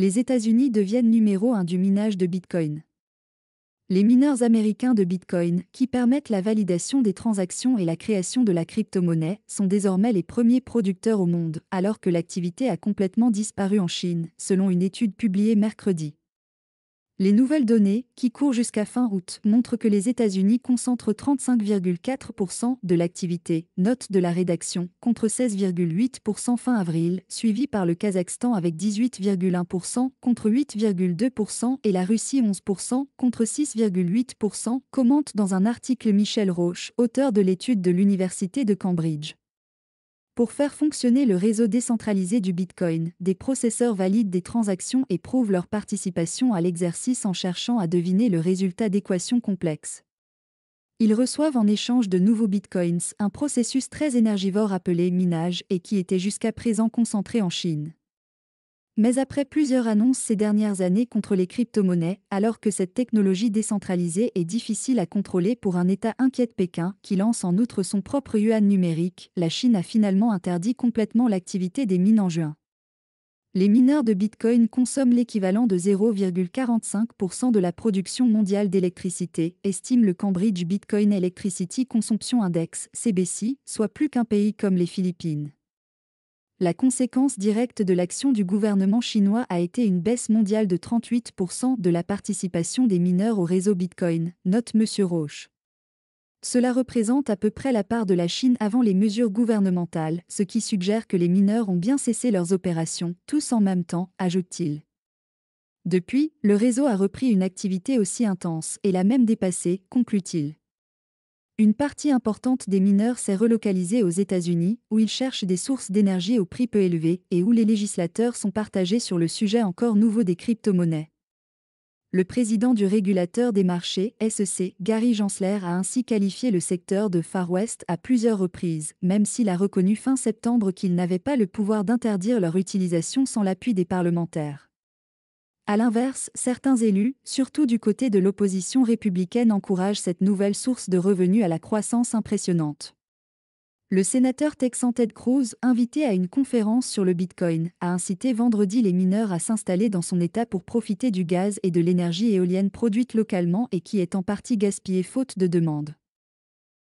les États-Unis deviennent numéro un du minage de Bitcoin. Les mineurs américains de Bitcoin, qui permettent la validation des transactions et la création de la crypto-monnaie, sont désormais les premiers producteurs au monde, alors que l'activité a complètement disparu en Chine, selon une étude publiée mercredi. Les nouvelles données, qui courent jusqu'à fin août, montrent que les États-Unis concentrent 35,4% de l'activité, note de la rédaction, contre 16,8% fin avril, suivi par le Kazakhstan avec 18,1% contre 8,2% et la Russie 11% contre 6,8%, commente dans un article Michel Roche, auteur de l'étude de l'Université de Cambridge. Pour faire fonctionner le réseau décentralisé du Bitcoin, des processeurs valident des transactions et prouvent leur participation à l'exercice en cherchant à deviner le résultat d'équations complexes. Ils reçoivent en échange de nouveaux bitcoins, un processus très énergivore appelé minage et qui était jusqu'à présent concentré en Chine. Mais après plusieurs annonces ces dernières années contre les crypto-monnaies, alors que cette technologie décentralisée est difficile à contrôler pour un État inquiète Pékin qui lance en outre son propre yuan numérique, la Chine a finalement interdit complètement l'activité des mines en juin. Les mineurs de Bitcoin consomment l'équivalent de 0,45% de la production mondiale d'électricité, estime le Cambridge Bitcoin Electricity Consumption Index, CBC, soit plus qu'un pays comme les Philippines. La conséquence directe de l'action du gouvernement chinois a été une baisse mondiale de 38% de la participation des mineurs au réseau Bitcoin, note M. Roche. Cela représente à peu près la part de la Chine avant les mesures gouvernementales, ce qui suggère que les mineurs ont bien cessé leurs opérations, tous en même temps, ajoute-t-il. Depuis, le réseau a repris une activité aussi intense et l'a même dépassée, conclut-il. Une partie importante des mineurs s'est relocalisée aux États-Unis, où ils cherchent des sources d'énergie au prix peu élevé et où les législateurs sont partagés sur le sujet encore nouveau des crypto-monnaies. Le président du régulateur des marchés, SEC, Gary Gensler, a ainsi qualifié le secteur de Far West à plusieurs reprises, même s'il a reconnu fin septembre qu'il n'avait pas le pouvoir d'interdire leur utilisation sans l'appui des parlementaires. À l'inverse, certains élus, surtout du côté de l'opposition républicaine, encouragent cette nouvelle source de revenus à la croissance impressionnante. Le sénateur texan Ted Cruz, invité à une conférence sur le Bitcoin, a incité vendredi les mineurs à s'installer dans son État pour profiter du gaz et de l'énergie éolienne produite localement et qui est en partie gaspillée faute de demande.